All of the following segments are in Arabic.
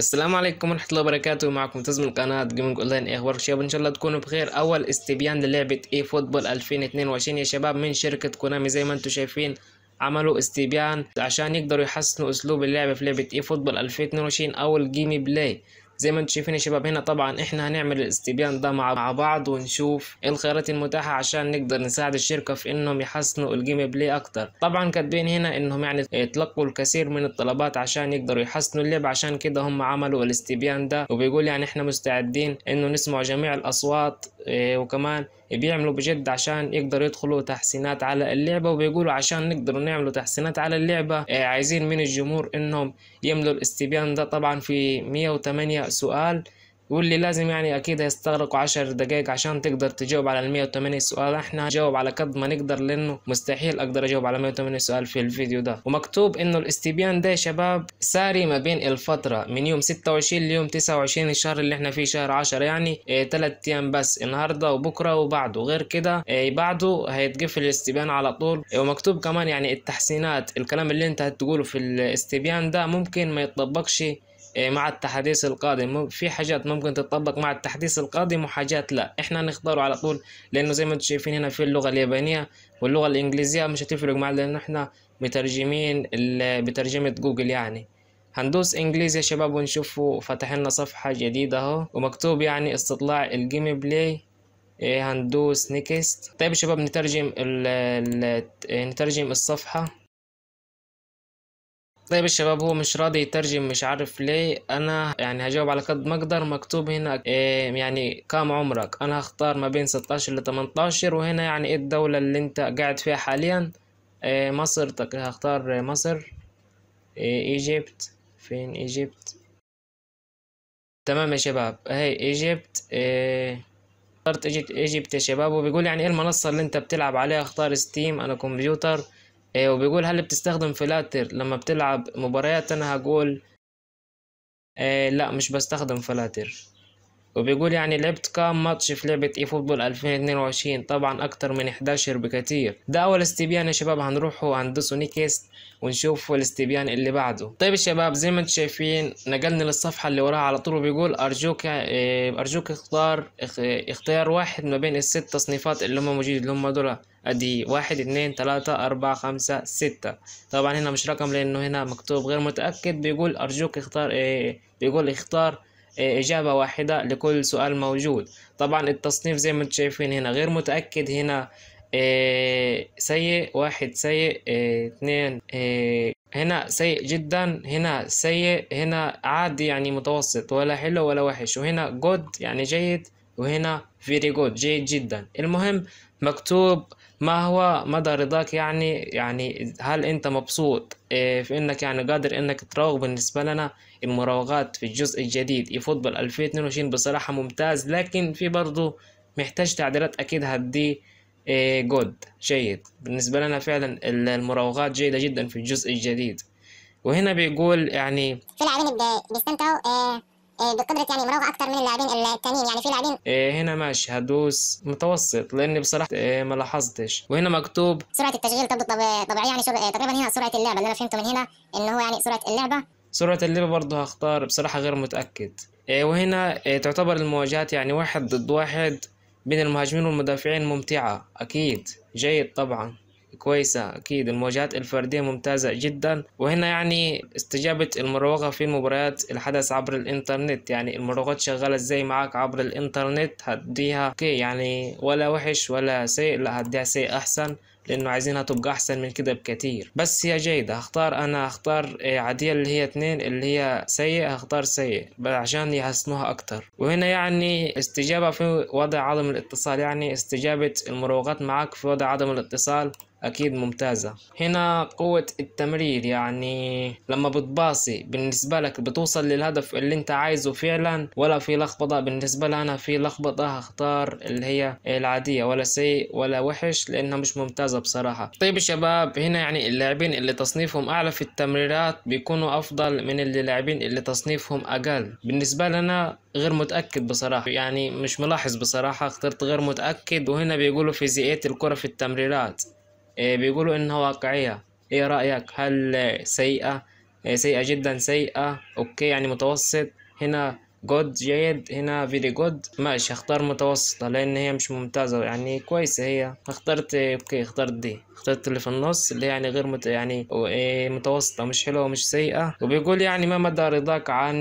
السلام عليكم ورحمة الله وبركاته معكم تزم القناة جيمنج اونلاين ايه اخبارك شباب ان شاء الله تكونوا بخير اول استبيان للعبة اي فوتبول 2022 يا شباب من شركة كونامي زي ما انتم شايفين عملوا استبيان عشان يقدروا يحسنوا اسلوب اللعبة في لعبة اي فوتبول 2022 او الجيم بلاي زي ما انتم شايفين يا شباب هنا طبعا احنا هنعمل الاستبيان ده مع بعض ونشوف ايه الخيارات المتاحه عشان نقدر نساعد الشركه في انهم يحسنوا الجيم بلاي اكتر طبعا كاتبين هنا انهم يعني يتلقوا الكثير من الطلبات عشان يقدروا يحسنوا اللعب عشان كده هم عملوا الاستبيان ده وبيقول يعني احنا مستعدين انه نسمع جميع الاصوات إيه، وكمان بيعملوا بجد عشان يقدروا يدخلوا تحسينات على اللعبة وبيقولوا عشان نقدروا نعملوا تحسينات على اللعبة إيه، عايزين من الجمهور انهم يملوا الاستبيان ده طبعا في 108 سؤال واللي لازم يعني اكيد هيستغرقوا عشر دقايق عشان تقدر تجاوب على المية وتمانين سؤال احنا هنجاوب على قد ما نقدر لانه مستحيل اقدر اجاوب على مية سؤال في الفيديو ده ومكتوب انه الاستبيان ده شباب ساري ما بين الفترة من يوم ستة وعشرين ليوم تسعة وعشرين الشهر اللي احنا فيه شهر 10 يعني ثلاث آه، تلات ايام بس النهاردة وبكرة وبعده غير كده آه، بعده هيتقفل الاستبيان على طول آه، ومكتوب كمان يعني التحسينات الكلام اللي انت هتقوله في الاستبيان ده ممكن ما يتطبقش إيه، مع التحديث القادم في حاجات ممكن تتطبق مع التحديث القادم وحاجات لا احنا نختاره على طول لانه زي ما انتم شايفين هنا في اللغه اليابانيه واللغه الانجليزيه مش هتفرق معنا لان احنا مترجمين بترجمه جوجل يعني هندوس انجليزي يا شباب ونشوفوا فتح لنا صفحه جديده اهو ومكتوب يعني استطلاع الجيم بلاي إيه، هندوس نيكست طيب يا شباب نترجم ال نترجم الصفحه طيب الشباب هو مش راضي يترجم مش عارف ليه انا يعني هجاوب على قد ما اقدر مكتوب هنا إيه، يعني كام عمرك انا هختار ما بين 16 ل 18 وهنا يعني ايه الدولة اللي انت قاعد فيها حاليا إيه مصر طيب، هختار مصر إيه، ايجيبت فين ايجيبت تمام يا شباب هاي ايجيبت إيه، اخترت ايجيبت ايجيبت يا شباب وبيقول يعني ايه المنصة اللي انت بتلعب عليها اختار ستيم انا كمبيوتر إيه وبيقول هل بتستخدم فلاتر لما بتلعب مباريات انا هقول إيه لا مش بستخدم فلاتر وبيقول يعني لعبت كام ماتش في لعبة اي فوتبول 2022 طبعا اكتر من 11 بكتير ده اول استبيان يا شباب هنروحوا هندسوا نيكست ونشوف الاستبيان اللي بعده طيب يا شباب زي ما انتم شايفين نقلنا للصفحة اللي وراها على طول وبيقول ارجوك إيه، ارجوك اختار اختيار واحد ما بين الست تصنيفات اللي هم موجودين اللي هم دول ادي واحد اتنين تلاتة اربعة خمسة ستة طبعا هنا مش رقم لانه هنا مكتوب غير متأكد بيقول ارجوك اختار ايه بيقول اختار ايه اجابة واحدة لكل سؤال موجود طبعا التصنيف زي ما انتم شايفين هنا غير متأكد هنا ايه سيء واحد سيء ايه اتنين ايه هنا سيء جدا هنا سيء هنا عادي يعني متوسط ولا حلو ولا وحش وهنا جود يعني جيد وهنا فيري جود جيد جدا المهم مكتوب ما هو مدى رضاك يعني يعني هل انت مبسوط إيه، في انك يعني قادر انك تراوغ بالنسبة لنا المراوغات في الجزء الجديد يفوتبول 2022 بصراحة ممتاز لكن في برضه محتاج تعديلات اكيد هدي إيه، جود جيد بالنسبة لنا فعلا المراوغات جيدة جدا في الجزء الجديد وهنا بيقول يعني في العالم بيستمتعوا إيه، آه، بقدره يعني مراوغه اكثر من اللاعبين الثانيين يعني في لاعبين إيه، هنا ماشي هدوس متوسط لاني بصراحه إيه، ما لاحظتش وهنا مكتوب سرعه التشغيل طبيعيه يعني شو آه، تقريبا هنا سرعه اللعبه اللي انا فهمته من هنا ان هو يعني سرعه اللعبه سرعه اللعبه برضه هختار بصراحه غير متاكد إيه، وهنا تعتبر المواجهات يعني واحد ضد واحد بين المهاجمين والمدافعين ممتعه اكيد جيد طبعا كويسة أكيد المواجهات الفردية ممتازة جدا وهنا يعني استجابة المراوغة في مباريات الحدث عبر الإنترنت يعني المراوغات شغالة إزاي معاك عبر الإنترنت هديها أوكي يعني ولا وحش ولا سيء لا هديها سيء أحسن لانه عايزينها تبقى احسن من كده بكتير بس هي جيده هختار انا هختار آه، عاديه اللي هي اتنين اللي هي سيء هختار سيء عشان يحسنوها اكتر وهنا يعني استجابه في وضع عدم الاتصال يعني استجابه المراوغات معاك في وضع عدم الاتصال أكيد ممتازة هنا قوة التمرير يعني لما بتباصي بالنسبة لك بتوصل للهدف اللي انت عايزه فعلا ولا في لخبطة بالنسبة لي أنا في لخبطة هختار اللي هي العادية ولا سيء ولا وحش لأنها مش ممتازة بصراحة طيب يا شباب هنا يعني اللاعبين اللي تصنيفهم أعلى في التمريرات بيكونوا أفضل من اللاعبين اللي تصنيفهم أقل بالنسبة لنا غير متأكد بصراحة يعني مش ملاحظ بصراحة اخترت غير متأكد وهنا بيقولوا فيزيائية الكرة في التمريرات إيه، بيقولوا إنها واقعية إيه رأيك هل سيئة إيه، سيئة جدا سيئة أوكي يعني متوسط هنا جود جيد هنا فيري جود ماشي اختار متوسطة لان هي مش ممتازة يعني كويسة هي اخترت اوكي اخترت دي اخترت اللي في النص اللي يعني غير مت... يعني إيه، متوسطة مش حلوة ومش سيئة وبيقول يعني ما مدى رضاك عن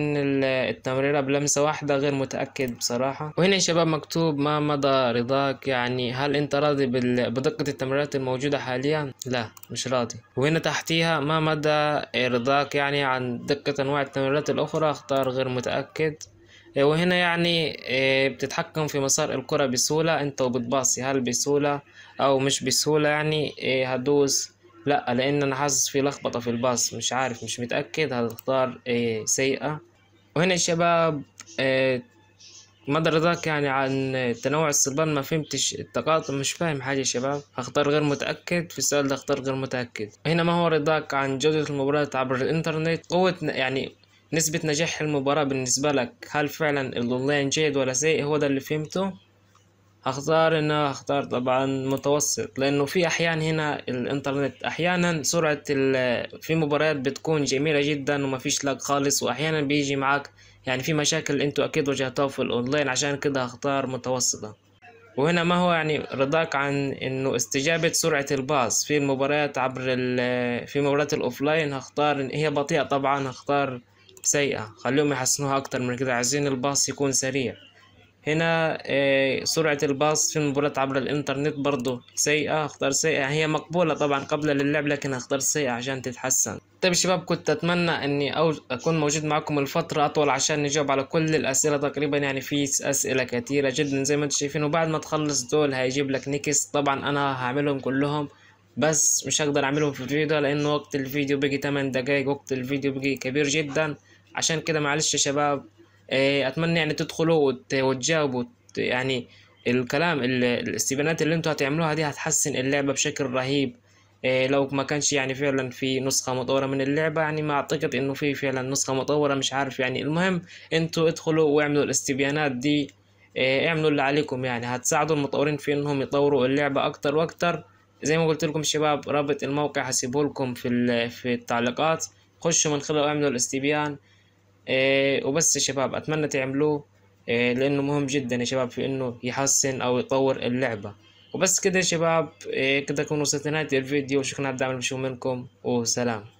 التمريرة بلمسة واحدة غير متأكد بصراحة وهنا يا شباب مكتوب ما مدى رضاك يعني هل انت راضي بال... بدقة التمريرات الموجودة حاليا لا مش راضي وهنا تحتيها ما مدى رضاك يعني عن دقة انواع التمريرات الاخرى اختار غير متأكد إيه، وهنا يعني إيه، بتتحكم في مسار الكرة بسهولة انت وبتباصي هل بسهولة او مش بسهولة يعني إيه، هدوس لا لان انا حاسس في لخبطة في الباص مش عارف مش متأكد هتختار سيئة وهنا الشباب ما مدى رضاك يعني عن تنوع الصلبان ما فهمتش التقاطع مش فاهم حاجة يا شباب هختار غير متأكد في السؤال ده اختار غير متأكد هنا ما هو رضاك عن جودة المباراة عبر الانترنت قوة يعني نسبة نجاح المباراة بالنسبة لك هل فعلا الأونلاين جيد ولا سيء هو ده اللي فهمته هختار انا اختار طبعا متوسط لانه في احيان هنا الانترنت احيانا سرعة في مباريات بتكون جميلة جدا وما فيش لاج خالص واحيانا بيجي معك يعني في مشاكل انتوا اكيد واجهتوها في الاونلاين عشان كده هختار متوسطة وهنا ما هو يعني رضاك عن انه استجابة سرعة الباص في المباريات عبر في مباريات الاوفلاين هختار هي بطيئة طبعا هختار سيئة خليهم يحسنوها أكتر من كده عايزين الباص يكون سريع هنا آه، سرعة الباص في المباريات عبر الإنترنت برضو سيئة أختار سيئة هي مقبولة طبعا قبل للعب لكن أختار سيئة عشان تتحسن طيب شباب كنت أتمنى أني أو أكون موجود معكم الفترة أطول عشان نجاوب على كل الأسئلة تقريبا يعني في أسئلة كتيرة جدا زي ما أنتم شايفين وبعد ما تخلص دول هيجيب لك نيكس طبعا أنا هعملهم كلهم بس مش هقدر أعملهم في الفيديو لأن وقت الفيديو بيجي 8 دقايق وقت الفيديو بيجي كبير جدا عشان كده معلش يا شباب إيه، اتمنى يعني تدخلوا وتجاوبوا يعني الكلام الاستبيانات اللي انتوا هتعملوها دي هتحسن اللعبه بشكل رهيب إيه لو ما كانش يعني فعلا في نسخه مطوره من اللعبه يعني ما اعتقد انه في فعلا نسخه مطوره مش عارف يعني المهم انتوا ادخلوا واعملوا الاستبيانات دي إيه اعملوا اللي عليكم يعني هتساعدوا المطورين في انهم يطوروا اللعبه اكتر واكتر زي ما قلت لكم شباب رابط الموقع هسيبه لكم في في التعليقات خشوا من خلاله اعملوا الاستبيان إيه، وبس يا شباب اتمنى تعملوه إيه، لانه مهم جدا يا شباب في انه يحسن او يطور اللعبة وبس كده يا شباب إيه، كده كون وصلت لنهاية الفيديو شكرا على الدعم اللي منكم وسلام